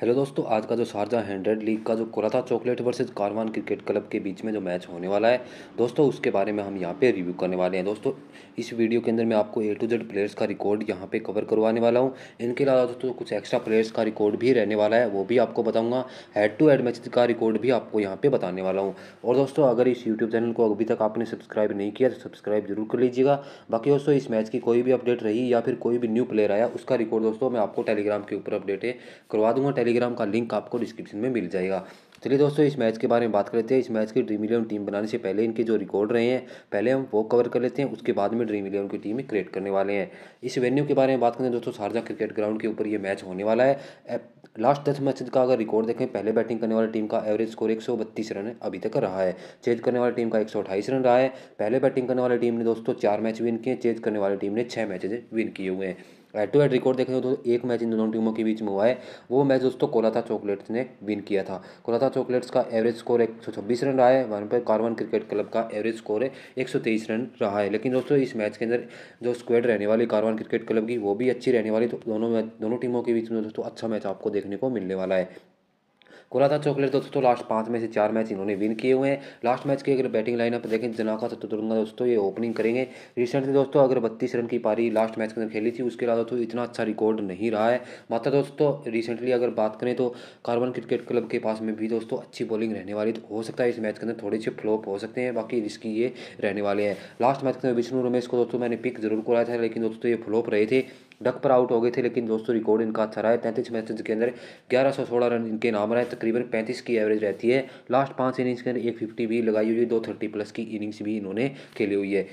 hello दोस्तों आज का जो शारजा हंड्रेड लीग का जो कोलाता चॉकलेट वर्सेज कारवान क्रिकेट क्लब के बीच में जो मैच होने वाला है दोस्तों उसके बारे में हम यहाँ पे रिव्यू करने वाले हैं दोस्तों इस वीडियो के अंदर मैं आपको ए टू जेड प्लेयर्स का रिकॉर्ड यहाँ पे कवर करवाने वाला हूँ इनके अलावा दोस्तों कुछ एक्स्ट्रा प्लेयर्स का रिकॉर्ड भी रहने वाला है वो भी आपको बताऊँगा हेड टू हेड मैच का रिकॉर्ड भी आपको यहाँ पर बताने वाला हूँ और दोस्तों अगर इस यूट्यूब चैनल को अभी तक आपने सब्सक्राइब नहीं किया तो सब्सक्राइब जरूर कर लीजिएगा बाकी दोस्तों इस मैच की कोई भी अपडेट रही या फिर कोई भी न्यू प्लेयर आया उसका रिकॉर्ड दोस्तों मैं आपको टेलीग्राम के ऊपर अपडेट करवा दूँगा टेलीग्राम का लिंक आपको डिस्क्रिप्शन में मिल जाएगा चलिए दोस्तों इस मैच के बारे में बात करते हैं इस मैच की ड्रीम इलेवन टीम बनाने से पहले इनके जो रिकॉर्ड रहे हैं पहले हम वो कवर कर लेते हैं उसके बाद में ड्रीम इलेवन की टीम क्रिएट करने वाले हैं इस वेन्यू के बारे में बात करें दोस्तों शारजा क्रिकेट ग्राउंड के ऊपर ये मैच होने वाला है लास्ट दस मैच का अगर रिकॉर्ड देखें पहले बैटिंग करने वाली टीम का एवरेज स्कोर एक रन अभी तक रहा है चेज करने वाली टीम का एक रन रहा है पहले बैटिंग करने वाली टीम ने दोस्तों चार मैच विन किए चेज करने वाली टीम ने छः मैचेज विन किए हुए हैं हेड टू हेड रिकॉर्ड देखें तो एक मैच इन दोनों टीमों के बीच में हुआ है वो मैच दोस्तों कोलाथा चॉकलेट्स ने विन किया था कोलाथा चॉकलेट्स का एवरेज स्कोर एक सौ छब्बीस रन रहा है वहाँ पर कार्बन क्रिकेट क्लब का एवरेज स्कोर है एक सौ तेईस रन रहा है लेकिन दोस्तों इस मैच के अंदर जो स्क्वेड रहने वाली कार्बन क्रिकेट क्लब की वो भी अच्छी रहने वाली तो दोनों मैच दोनों टीमों के बीच में दोस्तों अच्छा मैच आपको देखने को मिलने वाला है कोलाता चौकलेट तो दोस्तों तो लास्ट पाँच में से चार मैच इन्होंने विन किए हुए हैं लास्ट मैच की अगर बैटिंग लाइनअप देखें जनाका सत्तुदुर्गा दोस्तों ये ओपनिंग करेंगे रिसेंटली दोस्तों अगर बत्तीस रन की पारी लास्ट मैच के अंदर खेली थी उसके अलावा तो इतना अच्छा रिकॉर्ड नहीं रहा है मात्र दोस्तों रिसेंटली अगर बात करें तो कार्बन क्रिकेट क्लब के पास में भी दोस्तों अच्छी बॉलिंग रहने वाली तो हो सकता है इस मैच के अंदर थोड़े से फ्लॉप हो सकते हैं बाकी रिस्की ये रहने वाले हैं लास्ट मैच के अंदर विष्णु रमेश को दोस्तों मैंने पिक जरूर कराया था लेकिन दोस्तों ये फ्लॉप रहे थे डक पर आउट हो गए थे लेकिन दोस्तों रिकॉर्ड इनका अच्छा रहा है तैंतीस मैचेज के अंदर ग्यारह सौ सोलह रन इनके नाम रहे तकरीबन पैंतीस की एवरेज रहती है लास्ट पाँच इनिंग्स के अंदर एक फिफ्टी भी लगाई हुई है दो थर्टी प्लस की इनिंग्स भी इन्होंने खेली हुई है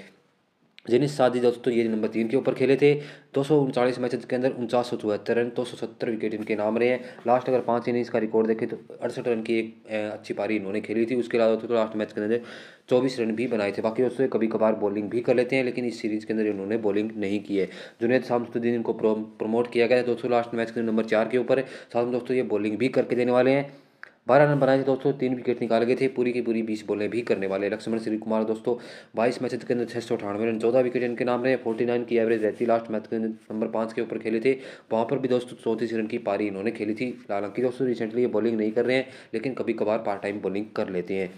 जिन्हें सात दी दोस्तों ये नंबर तीन के ऊपर खेले थे दो सौ उनचालीस मैच के अंदर उनचास सौ चौहत्तर रन दो सौ सत्तर विकेट इनके नाम रहे हैं लास्ट अगर पाँच इनिंग्स का रिकॉर्ड देखें तो अड़सठ रन की एक अच्छी पारी इन्होंने खेली थी उसके अलावा दोस्तों लास्ट मैच के अंदर चौबीस रन भी बनाए थे बाकी दोस्तों कभी कभार बॉलिंग भी कर लेते हैं लेकिन इस सीरीज़ के अंदर इन्होंने बॉलिंग नहीं की है जुनेद शामसुद्दीन इनको प्रमोट किया गया है दोस्तों लास्ट मैच के नंबर चार के ऊपर साथ में दोस्तों ये बॉलिंग भी करके देने वाले हैं बारह रन बनाए थे दोस्तों तीन विकेट निकाल गए थे पूरी की पूरी बीस बॉलें भी करने वाले लक्ष्मण श्री कुमार दोस्तों बाईस मैच के अंदर छः सौ अठानवे रन चौदह विकेट इनके नाम रहे फोर्टी नाइन की एवरेज रहती लास्ट मैच के नंबर पाँच के ऊपर खेले थे वहाँ पर भी दोस्तों चौंतीस रन की पारी इन्होंने खेली थी हालांकि दोस्तों रिसेंटली ये बॉलिंग नहीं कर रहे हैं लेकिन कभी कभार पार्ट टाइम बॉलिंग कर लेते हैं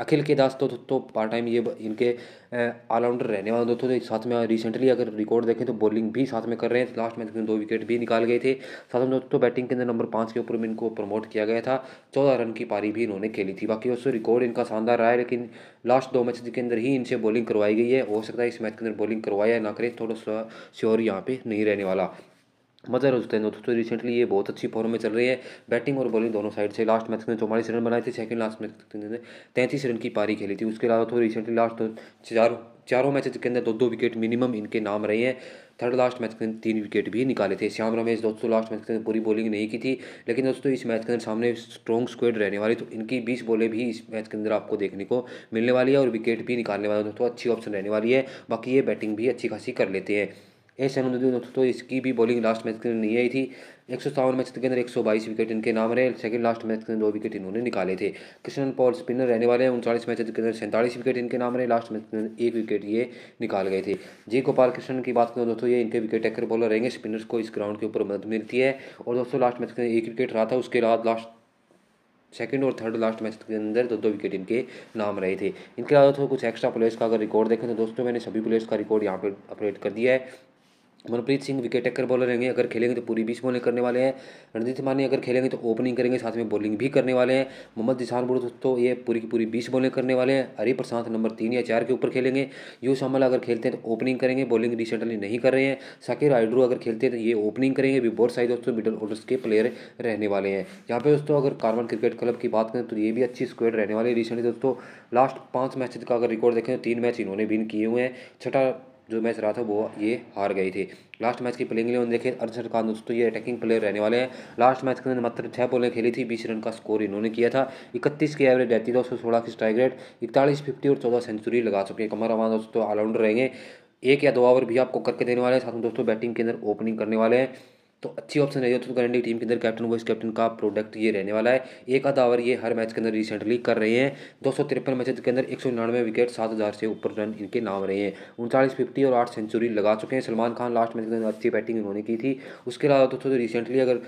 अखिल के दास तो, दोस्तों तो पार्ट तो टाइम ये इनके ऑलराउंडर रहने वाले दोस्तों साथ में रिसेंटली अगर रिकॉर्ड देखें तो बॉलिंग भी साथ में कर रहे हैं लास्ट मैच में दो विकेट भी निकाल गए थे साथ में दोस्तों बैटिंग के अंदर नंबर पाँच के ऊपर में इनको प्रमोट किया गया था चौदह रन की पारी भी इन्होंने खेली थी बाकी दोस्तों रिकॉर्ड इनका शानदार रहा है लेकिन लास्ट दो मैच के अंदर ही इनसे बॉलिंग करवाई गई है हो सकता है इस मैच के अंदर बॉलिंग करवाया ना करें थोड़ा सा श्योर यहाँ पर नहीं रहने वाला मज़ा रुस्तैन हो दोस्तों रिसेंटली ये बहुत अच्छी फॉर्म में चल रही है बैटिंग और बॉलिंग दोनों साइड से लास्ट मैच में चौवालीस रन बनाए थे सेकंड लास्ट मैच में तैंतीस रन की पारी खेली थी उसके अलावा तो रिसेंटली लास्ट तो चार चारों मैच के अंदर दो दो विकेट मिनिमम इनके नाम रहे हैं थर्ड लास्ट मैच के अंदर तीन विकेट भी निकाले थे श्याम रमेश दोस्तों लास्ट मैच के अंदर पूरी बॉलिंग नहीं की थी लेकिन दोस्तों इस मैच के अंदर सामने स्ट्रॉन्ग स्क्वेड रहने वाली तो इनकी बीस बॉलें भी इस मैच के अंदर आपको देखने को मिलने वाली है और विकेट भी निकालने वाले दोस्तों अच्छी ऑप्शन रहने वाली है बाकी ये बैटिंग भी अच्छी खासी कर लेते हैं एस अहमदुद्दीन तो इसकी भी बॉलिंग लास्ट मैच के अंदर नहीं आई थी एक सौ सावन मैच के अंदर एक सौ बाईस विकेट इनके नाम रहे सेकंड लास्ट मैच के अंदर दो विकेट इन्होंने निकाले थे कृष्णन पॉल स्पिनर रहने वाले हैं उनचालीस मैच के अंदर सैंतालीस विकेट इनके नाम रहे लास्ट मैच के अंदर एक विकेट ये निकाल गए थे जय गोपाल कृष्ण की बात करें दोस्तों ये इनके विकेट टेकर बॉलर रहेंगे स्पिनर्स को इस ग्राउंड के ऊपर मदद मिलती है और दोस्तों लास्ट मैच के अंदर एक विकेट रहा था उसके बाद लास्ट सेकेंड और थर्ड लास्ट मैच के अंदर दो दो विकेट इनके नाम रहे थे इनके अलावा थोड़ा कुछ एक्स्ट्रा प्लेयर्स का अगर रिकॉर्ड देखें तो दोस्तों मैंने सभी प्लेयर्स का रिकॉर्ड यहाँ पे अपडेट कर दिया है Manpreet Singh wicket taker bowler रहेंगे अगर खेलेंगे तो पूरी बीस बॉलिंग करने वाले हैं रणजीत मानी अगर खेलेंगे तो ओपनिंग करेंगे साथ में बॉलिंग भी करने वाले हैं मोहम्मद जिसान बुड़ दोस्तों ये पूरी की पूरी बीस बॉलिंग करने वाले हैं हरी प्रशांत नंबर तीन या चार के ऊपर खेलेंगे यू शामल अगर खेलते हैं तो ओपनिंग करेंगे बॉलिंग रिसेंटली नहीं कर रहे हैं साकिर आइड्रू अगर खेलते हैं तो ये ओपनिंग करेंगे भी बहुत सारे दोस्तों मिडल ऑर्डर्स के प्लेयर रहने वाले हैं यहाँ पे दोस्तों अगर कार्बन क्रिकेट क्लब की बात करें तो ये भी अच्छी स्क्वेड रहने वाली है रिसेंटली दोस्तों लास्ट पाँच मैच का अगर रिकॉर्ड देखें तो तीन मैच इन्होंने विन किए हुए हैं छठा जो मैच रहा था वो ये हार गई थी लास्ट मैच की प्लेइंग उन्होंने देखें अर्जुन खान दोस्तों ये अटैकिंग प्लेयर रहने वाले हैं लास्ट मैच के अंदर मात्र छः बॉलें खेली थी बीस रन का स्कोर इन्होंने किया था इकतीस की एवरेज रहती दो सौ सोलह की स्ट्राइक रेट इकतालीस फिफ्टी और चौदह सेंचुरी लगा चुके हैं कमर अमान दोस्तों ऑलराउंडर रहेंगे एक या दो ओवर भी आपको करके देने वाले हैं साथ में दोस्तों बैटिंग के अंदर ओपनिंग करने वाले हैं तो अच्छी ऑप्शन है तो करंट टीम के अंदर कैप्टन वाइस कैप्टन का प्रोडक्ट ये रहने वाला है एक आधा ओवर ये हर मैच के अंदर रिसेंटली कर रहे हैं दो सौ तिरपन मैच के अंदर एक सौ निन्यानवे विकेट सात हज़ार से ऊपर रन इनके नाम रहे हैं उनचालीस फिफ्टी और आठ सेंचुरी लगा चुके हैं सलमान खान लास्ट मैच के अंदर अच्छी बैटिंग उन्होंने की थी उसके अलावा दोस्तों रिसेंटली अगर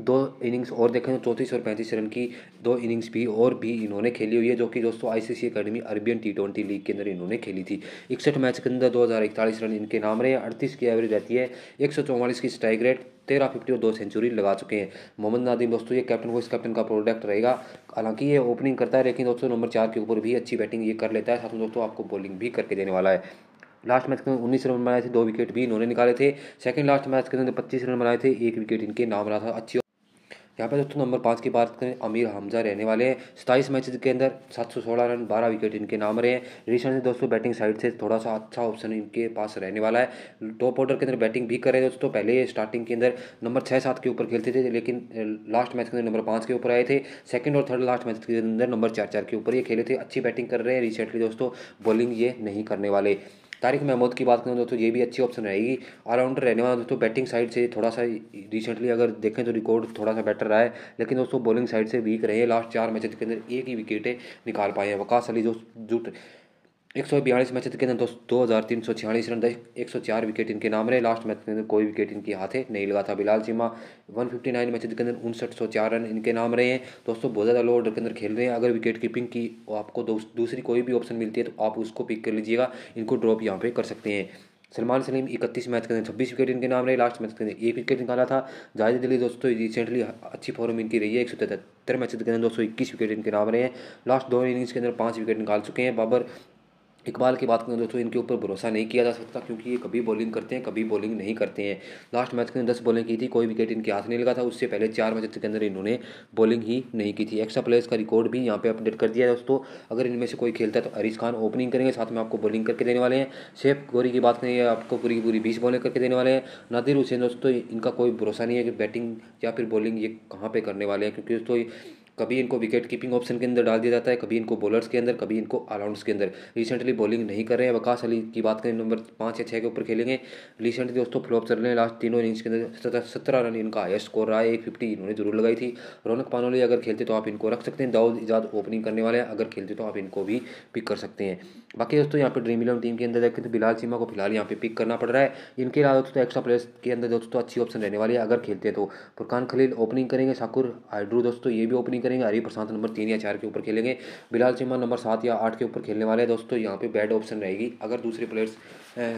दो इनिंग्स और देखें तो चौंतीस और पैंतीस रन की दो इनिंग्स भी और भी इन्होंने खेली हुई है जो कि दोस्तों ICC academy Arabian T twenty league के अंदर इन्होंने खेली थी इकसठ मैच के अंदर दो हज़ार इकतालीस रन इनके नाम रहे अड़तीस की एवरेज रहती है एक सौ चौवालीस की स्ट्राइक रेट तेरह फिफ्टी और दो सेंचुरी लगा चुके हैं मोहम्मद नादिम दोस्तों ये कैप्टन वाइस कैप्टन का प्रोडक्ट रहेगा हालांकि ये ओपनिंग करता है लेकिन दोस्तों नंबर चार के ऊपर भी अच्छी बैटिंग ये कर लेता है साथ में दोस्तों आपको बॉलिंग भी करके देने वाला है लास्ट मैच के अंदर उन्नीस रन बनाए थे दो विकेट भी इन्होंने निकाले थे सेकंड लास्ट मैच के अंदर पच्चीस रन बनाए थे एक विकेट इनके नाम रहा था अच्छी यहाँ पर दोस्तों नंबर पाँच की बात करें अमीर हमजा रहने वाले हैं सताईस मैच के अंदर सात सौ सोलह रन बारह विकेट इनके नाम रहे हैं रिसेंटली दोस्तों बैटिंग साइड से थोड़ा सा अच्छा ऑप्शन इनके पास रहने वाला है टॉप ऑर्डर के अंदर बैटिंग भी कर रहे हैं दोस्तों पहले स्टार्टिंग के अंदर नंबर छः सात के ऊपर खेलते थे लेकिन लास्ट मैच के अंदर नंबर पाँच के ऊपर आए थे सेकेंड और थर्ड लास्ट मैच के अंदर नंबर चार चार के ऊपर ये खेले थे अच्छी बैटिंग कर रहे हैं रिसेंटली दोस्तों बॉलिंग ये नहीं करने वाले तारिक महमूद की बात करें दोस्तों ये भी अच्छी ऑप्शन रहेगी ऑलराउंडर रहने वाला दोस्तों बैटिंग साइड से थोड़ा सा रिसेंटली अगर देखें तो रिकॉर्ड थोड़ा सा बेटर रहा है लेकिन दोस्तों बॉलिंग साइड से वीक रहे लास्ट चार मैचेज के अंदर एक ही विकेटें निकाल पाए हैं वकास अली जो जुट एक सौ बयालीस मैच के अंदर दो हज़ार तीन सौ छियालीस रन एक सौ चार विकेट इनके नाम रहे लास्ट मैच के अंदर कोई विकेट इनके हाथे नहीं लगा था Bilal Cheema one fifty nine match के अंदर उनसठ सौ चार रन इनके नाम रहे हैं दोस्तों बहुत ज़्यादा लो ऑर्डर के अंदर खेल रहे हैं अगर विकेट कीपिंग की आपको दूसरी कोई भी ऑप्शन मिलती है तो आप उसको पिक कर लीजिएगा इनको ड्रॉप यहाँ पर कर सकते हैं सलमान सलीम इकतीस मैच के अंदर छब्बीस विकेट इनके नाम रहे लास्ट मैच के अंदर एक विकेट निकाला था जाहिर दिल्ली दोस्तों रिसेंटली अच्छी फॉर्म इनकी रही है एक सौ तिहत्तर मैच के अंदर दो सौ इक्कीस विकेट इनके नाम रहे हैं लास्ट दो इनिंग्स के अंदर पाँच विकेट निकाल चुके हैं बाबर इकबाल की बात करें दोस्तों इनके ऊपर भरोसा नहीं किया जा सकता क्योंकि ये कभी बॉलिंग करते हैं कभी बॉलिंग नहीं करते हैं लास्ट मैच के अंदर दस बॉलिंग की थी कोई विकेट इनके हाथ नहीं लगा था उससे पहले चार मैच के अंदर इन्होंने बॉलिंग ही नहीं की थी एक्स्ट्रा प्लेयर्स का रिकॉर्ड भी यहाँ पे अपडेट कर दिया है दोस्तों अगर इनमें से कोई खेलता है तो अरीज खान ओपनिंग करेंगे साथ में आपको बॉलिंग करके देने वाले हैं शेफ गोरी की बात करें आपको पूरी की पूरी बीस बॉलिंग करके देने वाले हैं नादिर हुसैन दोस्तों इनका कोई भरोसा नहीं है कि बैटिंग या फिर बॉलिंग ये कहाँ पर करने वाले हैं क्योंकि दोस्तों कभी इनको विकेट कीपिंग ऑप्शन के अंदर डाल दिया जाता है कभी इनको बॉलर्स के अंदर कभी इनको ऑलराउंडर्स के अंदर रिसेंटली बॉलिंग नहीं कर रहे हैं वकास अली की बात करें नंबर पाँच या छः के ऊपर खेलेंगे रिसेंटली दोस्तों फ्लॉप चल रहे हैं लास्ट तीनों इनिंग्स के अंदर सत्रह रन इनका हाइस्ट स्कोर रहा है एक फिफ्टी इन्होंने जरूर लगाई थी रौनक पानोली अगर खेलते तो आप इनको रख सकते हैं दाऊद इजाद ओपनिंग करने वाले हैं अगर खेलते तो आप इनको भी पिक कर सकते हैं बाकी दोस्तों यहाँ पर ड्रीम इलेवन टीम के अंदर देखें तो बिलाल सीमा को फिलहाल यहाँ पे पिक करना पड़ रहा है इनके अलावा दोस्तों एक्स्ट्रा प्लेयर्स के अंदर दोस्तों अच्छी ऑप्शन रहने वाली है अगर खेलते तो फुरकान खलील ओपनिंग करेंगे शाकुर हाइड्रू दोस्तों ये भी ओपनिंग करेंगे हरी प्रशांत नंबर तीन या चार के ऊपर खेलेंगे बिलाल चिमा नंबर सात या आठ के ऊपर खेलने वाले हैं दोस्तों यहाँ पे बैड ऑप्शन रहेगी अगर दूसरे प्लेयर्स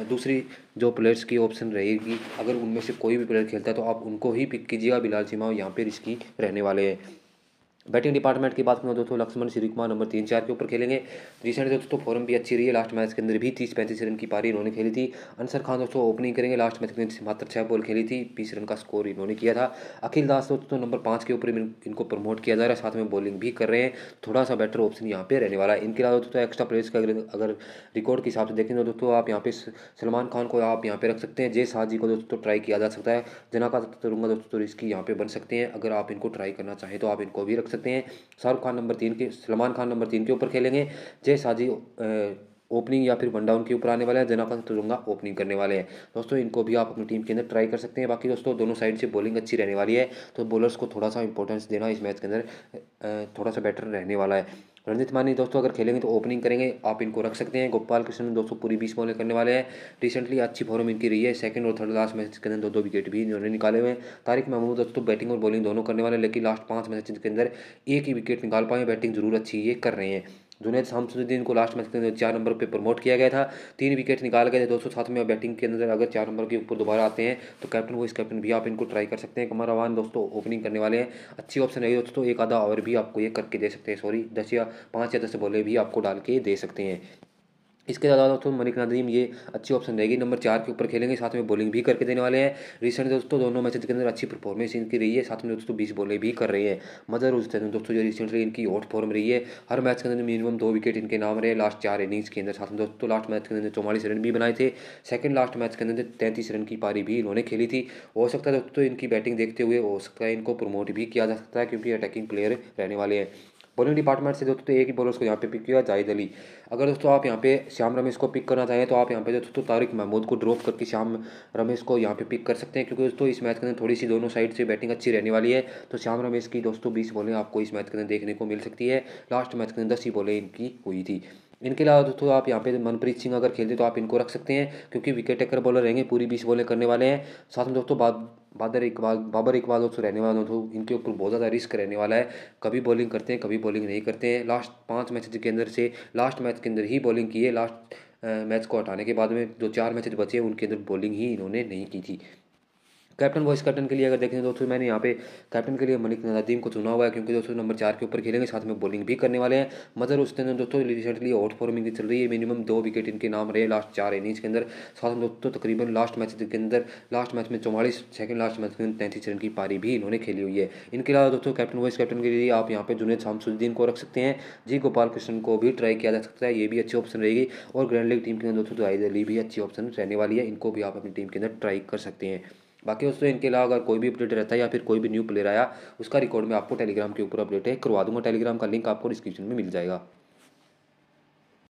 दूसरी जो प्लेयर्स की ऑप्शन रहेगी अगर उनमें से कोई भी प्लेयर खेलता है तो आप उनको ही पिक कीजिएगा बिलाल चिमा यहाँ पे रिस्की रहने वाले हैं बैटिंग डिपार्टमेंट की बात करूँ दोस्तों लक्ष्मण श्री कुमार नंबर तीन चार के ऊपर खेलेंगे रिसेंट दोस्तों फॉर्म भी अच्छी रही है लास्ट मैच के अंदर भी तीस पैंतीस रन की पारी इन्होंने खेली थी अनसर खान दोस्तों ओपनिंग करेंगे लास्ट मैच के अंदर मात्र छः बॉल खेली थी बीस रन का स्कोर इन्होंने किया था अखिल दास दोस्तों नंबर पाँच के ऊपर इनको प्रमोट किया जा रहा है साथ में बॉलिंग भी कर रहे हैं थोड़ा सा बेटर ऑप्शन यहाँ पे रहने वाला है इनके अलावा दोस्तों एक्स्ट्रा प्लेयर्स का अगर रिकॉर्ड के हिसाब से देखें तो दोस्तों आप यहाँ पे सलमान खान को आप यहाँ पे रख सकते हैं जय शाह जी को दोस्तों ट्राई किया जा सकता है जना का दोस्तों इसकी यहाँ पे बन सकते हैं अगर आप इनको ट्राई करना चाहें तो आप इनको भी रख सकते हैं शाहरुख खान नंबर तीन के सलमान खान नंबर तीन के ऊपर खेलेंगे जय साजी ओपनिंग या फिर वन डाउन के ऊपर आने वाला है जनाका तुरुंगा ओपनिंग करने वाले हैं दोस्तों इनको भी आप अपनी टीम के अंदर ट्राई कर सकते हैं बाकी दोस्तों दोनों साइड से बॉलिंग अच्छी रहने वाली है तो बॉलर्स को थोड़ा सा इंपॉर्टेंस देना इस मैच के अंदर थोड़ा सा बेटर रहने वाला है रंजित मानी दोस्तों अगर खेलेंगे तो ओपनिंग करेंगे आप इनको रख सकते हैं गोपाल कृष्ण दोस्तों पूरी बीस बॉलें करने वाले हैं रिसेंटली अच्छी फॉर्म इनकी रही है सेकंड और थर्ड लास्ट मैच के अंदर दो दो विकेट भी इन्होंने निकाले हुए हैं तारिक महमूद दोस्तों बैटिंग और बॉलिंग दोनों करने वाले लेकिन लास्ट पाँच मैच के अंदर एक ही विकेट निकाल पाए बैटिंग जरूर अच्छी ये कर रहे हैं जुनेद शामसुद्दीन को लास्ट मैच के अंदर चार नंबर पर प्रमोट किया गया था तीन विकेट निकाल गए थे दो सौ सात में बैटिंग के अंदर अगर चार नंबर के ऊपर दोबारा आते हैं तो कैप्टन वाइस कैप्टन भी आप इनको ट्राई कर सकते हैं कमर रवान दोस्तों ओपनिंग करने वाले हैं अच्छी ऑप्शन है दोस्तों एक आधा ओवर भी आपको ये करके दे सकते हैं सॉरी दस या पाँच या दस बॉले भी आपको डाल के दे सकते हैं इसके अलावा दोस्तों मलिक नदीम ये अच्छी ऑप्शन रहेगी नंबर चार के ऊपर खेलेंगे साथ में बॉलिंग भी करके देने वाले हैं रिसेंट दोस्तों दोनों मैच के अंदर अच्छी परफॉर्मेंस इनकी रही है साथ में दोस्तों बीस बॉलें भी कर रहे हैं मदर उस दोस्तों जो रिसेंटली इनकी आउट फॉर्म रही है हर मैच के अंदर मिनिमम दो विकेट इनके नाम रहे लास्ट चार इनिंग्स के अंदर साथ में दोस्तों लास्ट मैच के अंदर चौवालीस रन भी बनाए थे सेकंड लास्ट मैच के अंदर तैंतीस रन की पारी भी इन्होंने खेली थी हो सकता है दोस्तों इनकी बैटिंग देखते हुए हो सकता है इनको प्रमोट भी किया जा सकता है क्योंकि अटैकिंग प्लेयर रहने वाले हैं बॉलिंग डिपार्टमेंट से दोस्तों एक ही बॉलर को यहाँ पे पिक किया जाहिद अली अगर दोस्तों आप यहाँ पे श्याम रमेश को पिक करना चाहें तो आप यहाँ पे दोस्तों तारिक महमूद को ड्रॉप करके श्याम रमेश को यहाँ पे पिक कर सकते हैं क्योंकि दोस्तों इस मैच के अंदर थोड़ी सी दोनों साइड से बैटिंग अच्छी रहने वाली है तो श्याम रमेश की दोस्तों बीस बॉलें आपको इस मैच के अंदर देखने को मिल सकती है लास्ट मैच के अंदर दस ही बॉलें इनकी हुई थी इनके अलावा दोस्तों तो आप यहाँ पे मनप्रीत सिंह अगर खेलते तो आप इनको रख सकते हैं क्योंकि विकेट टेकर बॉलर रहेंगे पूरी बीस बॉलें करने वाले हैं साथ में दोस्तों बादर इकबाल बाबर इकबाल दोस्तों रहने वाले दोस्तों इनके ऊपर बहुत ज़्यादा रिस्क रहने वाला है कभी बॉलिंग करते हैं कभी बॉलिंग नहीं करते हैं लास्ट पाँच मैचेज के अंदर से लास्ट मैच के अंदर ही बॉलिंग की है लास्ट मैच को हटाने के बाद में जो चार मैचेज बचे हैं उनके अंदर बॉलिंग ही इन्होंने नहीं की थी कैप्टन वाइस कैप्टन के लिए अगर देखें दोस्तों मैंने यहाँ पे कैप्टन के लिए मलिक नदीम को चुना हुआ है क्योंकि दोस्तों नंबर चार के ऊपर खेलेंगे साथ में बॉलिंग भी करने वाले हैं मदर अंदर दोस्तों रिसेंटली आउट फॉर्मिंग चल रही है मिनिमम दो विकेट इनके नाम रहे लास्ट चार इनिंग्स के अंदर साथ में दोस्तों तकरीबन लास्ट मैच के अंदर लास्ट मैच में चौवालीस सेकंड लास्ट मैच में तैंतीस रन की पारी भी इन्होंने खेली हुई है इनके अलावा दोस्तों कैप्टन वाइस कैप्टन के लिए आप यहाँ पे जुनेद शामसुद्दीन को रख सकते हैं जी गोपाल कृष्ण को भी ट्राई किया जा सकता है ये भी अच्छी ऑप्शन रहेगी और ग्रैंड लीग टीम के अंदर दोस्तों जाहिद तो अली भी अच्छी ऑप्शन रहने वाली है इनको भी आप अपनी टीम के अंदर ट्राई कर सकते हैं बाकी दोस्तों इनके अलावा अगर कोई भी अपडेट रहता है या फिर कोई भी न्यू प्लेयर आया उसका रिकॉर्ड मैं आपको टेलीग्राम के ऊपर अपडेट है करवा दूंगा टेलीग्राम का लिंक आपको डिस्क्रिप्शन में मिल जाएगा